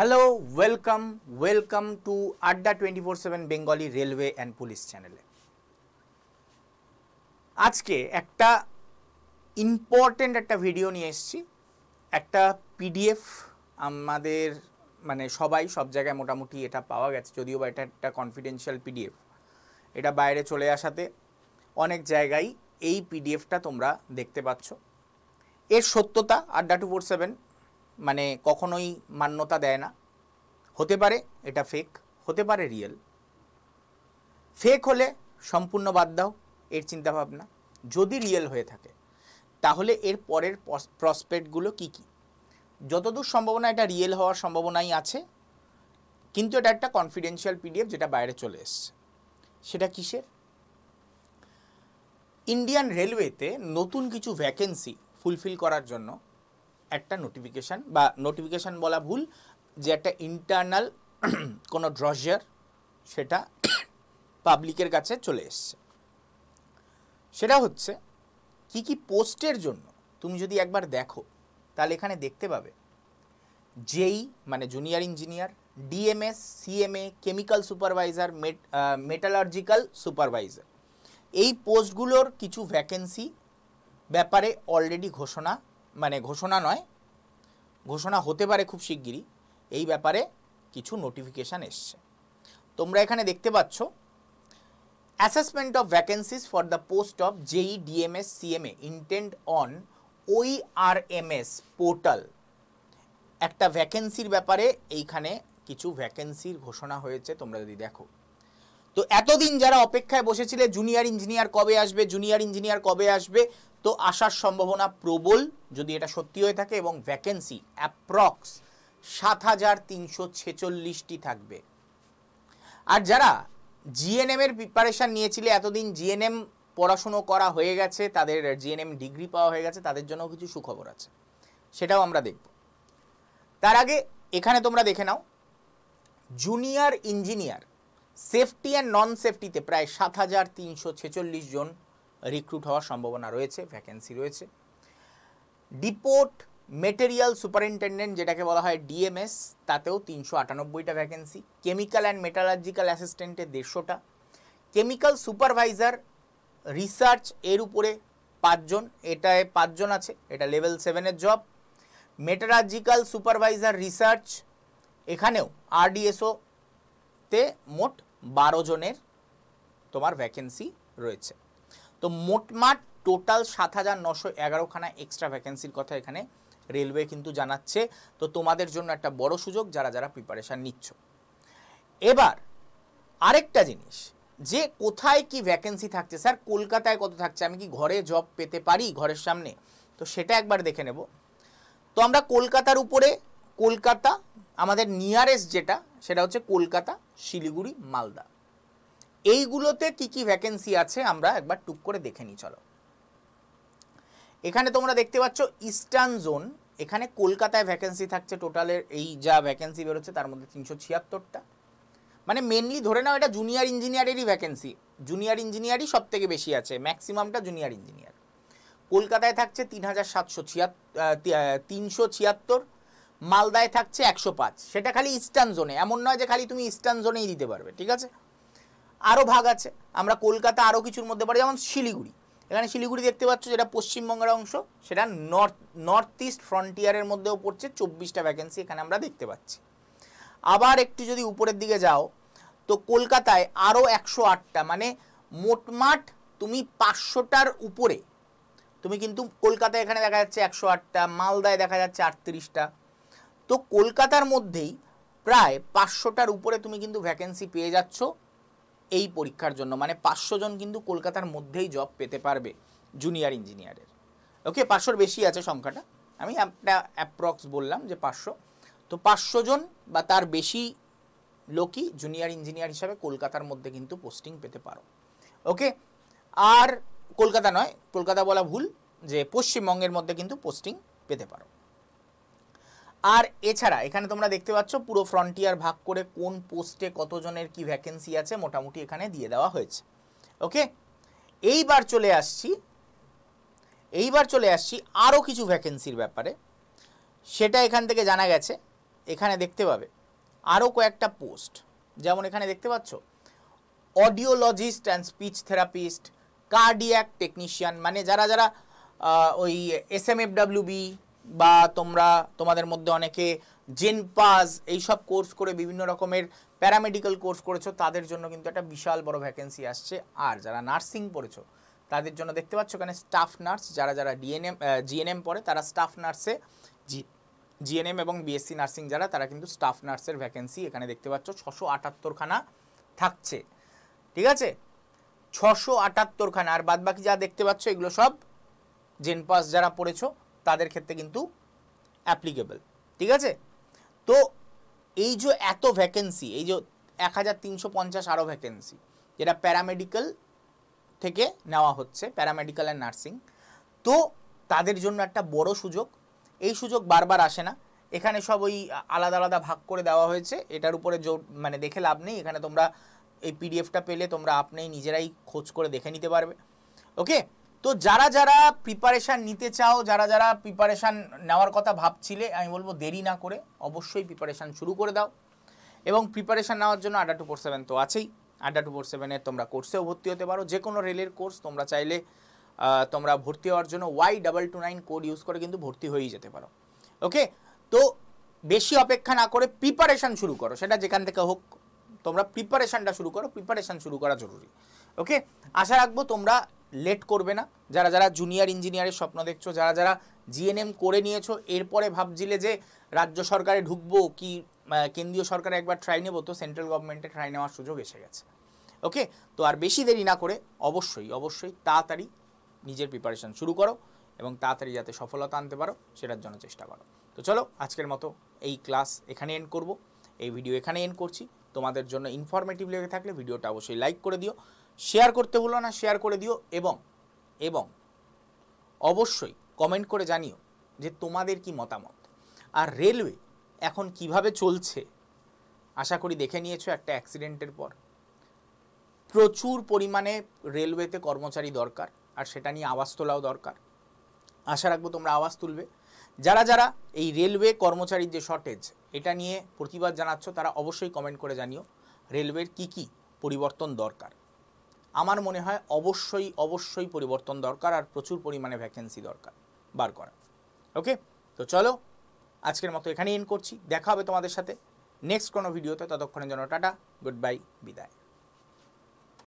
hello welcome welcome to আড্ডা twenty four seven Bengali railway and police চ্যানেলে আজকে একটা ইম্পর্ট্যান্ট একটা ভিডিও নিয়ে এসছি একটা পিডিএফ আমাদের মানে সবাই সব জায়গায় মোটামুটি এটা পাওয়া গেছে যদিও বা এটা একটা কনফিডেন্সিয়াল পিডিএফ এটা বাইরে চলে আসাতে অনেক জায়গায় এই পিডিএফটা তোমরা দেখতে পাচ্ছ এর সত্যতা আড্ডা টু ফোর সেভেন মানে কখনোই মান্যতা দেয় না হতে পারে এটা ফেক হতে পারে রিয়েল ফেক হলে সম্পূর্ণ বাদ দাও এর চিন্তাভাবনা যদি রিয়েল হয়ে থাকে তাহলে এর পরের প্রসপেক্টগুলো কি কি যতদূর সম্ভাবনা এটা রিয়েল হওয়ার সম্ভাবনাই আছে কিন্তু এটা একটা কনফিডেন্সিয়াল পিডিএফ যেটা বাইরে চলে এসছে সেটা কিসের ইন্ডিয়ান রেলওয়েতে নতুন কিছু ভ্যাকেন্সি ফুলফিল করার জন্য একটা নোটিফিকেশান বা নোটিফিকেশান বলা ভুল যে একটা ইন্টারনাল কোনো ড্রজার সেটা পাবলিকের কাছে চলে এসছে সেটা হচ্ছে কি কি পোস্টের জন্য তুমি যদি একবার দেখো তাহলে এখানে দেখতে পাবে জেই মানে junior engineer DMS CMA chemical supervisor metallurgical supervisor এই পোস্টগুলোর কিছু ভ্যাকেন্সি ব্যাপারে অলরেডি ঘোষণা মানে ঘোষণা নয় ঘোষণা হতে পারে খুব শিগগিরই এই ব্যাপারে কিছু নোটিফিকেশান এসছে তোমরা এখানে দেখতে পাচ্ছ assessment of vacancies for the post of JE DMS CMA intend on ওই আর এম এস পোর্টাল একটা ভ্যাকেন্সির ব্যাপারে এইখানে কিছু ভ্যাকেন্সির ঘোষণা হয়েছে তোমরা যদি দেখো তো এতদিন যারা অপেক্ষায় বসেছিলে জুনিয়র ইঞ্জিনিয়ার কবে আসবে জুনিয়র ইঞ্জিনিয়ার কবে আসবে তো আসার সম্ভাবনা প্রবল যদি এটা সত্যি হয়ে থাকে এবং ভ্যাকেন্সি অ্যাপ্রক্স সাত হাজার তিনশো ছেচল্লিশটি থাকবে আর যারা জিএনএম এর প্রিপারেশান নিয়েছিলে এতদিন জিএনএম পড়াশুনো করা হয়ে গেছে তাদের জিএনএম ডিগ্রি পাওয়া হয়ে গেছে তাদের জন্য কিছু সুখবর আছে সেটাও আমরা দেখব তার আগে এখানে তোমরা দেখে নাও junior engineer safety and non সেফটিতে প্রায় সাত হাজার তিনশো ছেচল্লিশ জন রিক্রুট হওয়ার সম্ভাবনা রয়েছে ভ্যাকেন্সি রয়েছে ডিপোর্ট মেটেরিয়াল সুপারিনটেন্ডেন্ট যেটাকে বলা হয় ডিএমএস তাতেও তিনশো আটানব্বইটা ভ্যাকেন্সি কেমিক্যাল অ্যান্ড মেটালার্জিক্যাল অ্যাসিস্ট্যান্টে দেড়শোটা কেমিক্যাল সুপারভাইজার রিসার্চ এর উপরে পাঁচজন এটায় পাঁচজন আছে এটা লেভেল সেভেনের জব মেটালার্জিক্যাল সুপারভাইজার রিসার্চ এখানেও আরডিএসও তে মোট বারো জনের তোমার ভ্যাকেন্সি রয়েছে তো মোটমাট টোটাল সাত হাজার নশো এগারোখানা এক্সট্রা ভ্যাকেন্সির কথা এখানে রেলওয়ে কিন্তু জানাচ্ছে তো তোমাদের জন্য একটা বড় সুযোগ যারা যারা প্রিপারেশান নিচ্ছ এবার আরেকটা জিনিস যে কোথায় কি ভ্যাকেন্সি থাকছে স্যার কলকাতায় কত থাকছে আমি কি ঘরে জব পেতে পারি ঘরের সামনে তো সেটা একবার দেখে নেব তো আমরা কলকাতার উপরে কলকাতা আমাদের নিয়ারেস্ট যেটা সেটা হচ্ছে কলকাতা শিলিগুড়ি মালদা এইগুলোতে কি কি ভ্যাকেন্সি আছে আমরা একবার টুক করে দেখে নিই চলো এখানে তোমরা দেখতে পাচ্ছ ইস্টার্ন জোন এখানে কলকাতায় ভ্যাকেন্সি থাকছে টোটালের এই যা ভ্যাকেন্সি বেরোচ্ছে তার মধ্যে তিনশো ছিয়াত্তরটা মানে মেনলি ধরে নাও এটা জুনিয়র ইঞ্জিনিয়ারেরই ভ্যাকেন্সি জুনিয়র ইঞ্জিনিয়ারই সব থেকে বেশি আছে ম্যাক্সিমামটা জুনিয়র ইঞ্জিনিয়ার কলকাতায় থাকছে তিন হাজার সাতশো ছিয়াত্তর তিনশো ছিয়াত্তর মালদায় থাকছে একশো পাঁচ সেটা খালি ইস্টার্ন জোনে এমন নয় যে খালি তুমি ইস্টার্ন জোনেই দিতে পারবে ঠিক আছে আরও ভাগ আছে আমরা কলকাতা আরও কিছুর মধ্যে পারি যেমন শিলিগুড়ি এখানে শিলিগুড়ি দেখতে পাচ্ছ যেটা পশ্চিমবঙ্গের অংশ সেটা নর্থ নর্থ ইস্ট ফ্রন্টিয়ারের মধ্যেও পড়ছে চব্বিশটা ভ্যাকেন্সি এখানে আমরা দেখতে পাচ্ছি আবার একটু যদি উপরের দিকে যাও তো কলকাতায় আরও একশো আটটা মানে মোটমাট তুমি পাঁচশোটার উপরে তুমি কিন্তু কলকাতায় এখানে দেখা যাচ্ছে একশো আটটা মালদায় দেখা যাচ্ছে আটত্রিশটা তো কলকাতার মধ্যেই প্রায় পাঁচশোটার উপরে তুমি কিন্তু ভ্যাকেন্সি পেয়ে যাচ্ছ এই পরীক্ষার জন্য মানে পাঁচশো জন কিন্তু কলকাতার মধ্যেই জব পেতে পারবে জুনিয়র ইঞ্জিনিয়ারের ওকে পাঁচশোর বেশি আছে সংখ্যাটা আমি একটা অ্যাপ্রক্স বললাম যে পাঁচশো তো পাঁচশো জন বা তার বেশি লোকই জুনিয়র ইঞ্জিনিয়ার হিসাবে কলকাতার মধ্যে কিন্তু পোস্টিং পেতে পারো ওকে আর কলকাতা নয় কলকাতা বলা ভুল যে পশ্চিমবঙ্গের মধ্যে কিন্তু পোস্টিং পেতে পারো আর এছাড়া এখানে তোমরা দেখতে পাচ্ছ পুরো ফ্রন্টিয়ার ভাগ করে কোন পোস্টে কতজনের কি ভ্যাকেন্সি আছে মোটামুটি এখানে দিয়ে দেওয়া হয়েছে ওকে এইবার চলে আসছি এইবার চলে আসছি আরও কিছু ভ্যাকেন্সির ব্যাপারে সেটা এখান থেকে জানা গেছে এখানে দেখতে পাবে আরও কয়েকটা পোস্ট যেমন এখানে দেখতে পাচ্ছ audiologist and speech therapist cardiac technician মানে যারা যারা ওই এস এম এফ বা তোমরা তোমাদের মধ্যে অনেকে জেন পাস এইসব কোর্স করে বিভিন্ন রকমের প্যারামেডিক্যাল কোর্স করেছো তাদের জন্য কিন্তু একটা বিশাল বড় ভ্যাকেন্সি আসছে আর যারা নার্সিং পড়েছো তাদের জন্য দেখতে পাচ্ছ এখানে স্টাফ নার্স যারা যারা ডিএনএম জিএনএম পড়ে তারা স্টাফ নার্সে জি জিএনএম এবং বিএসসি নার্সিং যারা তারা কিন্তু স্টাফ নার্সের ভ্যাকেন্সি এখানে দেখতে পাচ্ছ ছশো আটাত্তরখানা থাকছে ঠিক আছে ছশো আটাত্তরখানা আর বাদবাকি যা দেখতে পাচ্ছ এগুলো সব জেনপাস যারা পড়েছো তাদের ক্ষেত্রে কিন্তু অ্যাপ্লিকেবল ঠিক আছে তো এই যে এত ভ্যাকেন্সি এই যে এক হাজার তিনশো পঞ্চাশ আরও ভ্যাকেন্সি যেটা প্যারামেডিক্যাল থেকে নেওয়া হচ্ছে প্যারামেডিক্যাল অ্যান্ড নার্সিং তো তাদের জন্য একটা বড় সুযোগ এই সুযোগ বারবার আসে না এখানে সব ওই আলাদা আলাদা ভাগ করে দেওয়া হয়েছে এটার উপরে জোর মানে দেখে লাভ নেই এখানে তোমরা এই পিডিএফটা পেলে তোমরা আপনি নিজেরাই খোঁজ করে দেখে নিতে পারবে ওকে তো যারা যারা প্রিপারেশান নিতে চাও যারা যারা প্রিপারেশান নেওয়ার কথা ভাবছিলে আমি বলবো দেরি না করে অবশ্যই প্রিপারেশান শুরু করে দাও এবং প্রিপারেশান নেওয়ার জন্য আড্ডা টু ফোর সেভেন তো আছেই আড্ডা টু ফোর সেভেনের তোমরা কোর্সেও ভর্তি হতে পারো যে কোনো রেলের কোর্স তোমরা চাইলে তোমরা ভর্তি হওয়ার জন্য Y double two nine code use করে কিন্তু ভর্তি হয়েই যেতে পারো ওকে তো বেশি অপেক্ষা না করে প্রিপারেশান শুরু করো সেটা যেখান থেকে হোক তোমরা প্রিপারেশানটা শুরু করো প্রিপারেশান শুরু করা জরুরি ওকে আশা রাখবো তোমরা লেট করবে না যারা যারা জুনিয়র ইঞ্জিনিয়ারের স্বপ্ন দেখছো যারা যারা জিএনএম করে নিয়েছো এরপরে ভাবছিলে যে রাজ্য সরকারে ঢুকবো কি কেন্দ্রীয় সরকারে একবার ট্রাই নেবো তো সেন্ট্রাল গভর্নমেন্টে ট্রাই নেওয়ার সুযোগ এসে গেছে ওকে তো আর বেশি দেরি না করে অবশ্যই অবশ্যই তাড়াতাড়ি নিজের প্রিপারেশান শুরু করো এবং তাড়াতাড়ি যাতে সফলতা আনতে পারো সেটার জন্য চেষ্টা করো তো চলো আজকের মতো এই ক্লাস এখানে এন্ড করব এই ভিডিও এখানে এন্ড করছি তোমাদের জন্য ইনফরমেটিভ লেগে থাকলে ভিডিওটা অবশ্যই লাইক করে দিও শেয়ার করতে ভুলো না শেয়ার করে দিও এবং এবং অবশ্যই কমেন্ট করে জানিও যে তোমাদের কি মতামত আর রেলওয়ে এখন কিভাবে চলছে আশা করি দেখে নিয়েছো একটা অ্যাক্সিডেন্টের পর প্রচুর পরিমাণে রেলওয়েতে কর্মচারী দরকার আর সেটা নিয়ে আওয়াজ তোলাও দরকার আশা রাখবো তোমরা আওয়াজ তুলবে যারা যারা এই রেলওয়ে কর্মচারীর যে শর্টেজ এটা নিয়ে প্রতিবাদ জানাচ্ছ তারা অবশ্যই কমেন্ট করে জানিও রেলওয়ের কি কি পরিবর্তন দরকার আমার মনে হয় অবশ্যই অবশ্যই পরিবর্তন দরকার আর প্রচুর পরিমাণে ভ্যাকেন্সি দরকার বার করা ওকে তো চলো আজকের মতো এখানেই এন করছি দেখা হবে তোমাদের সাথে নেক্সট কোনো ভিডিওতে ততক্ষণের জন্য টাটা গুড বাই বিদায়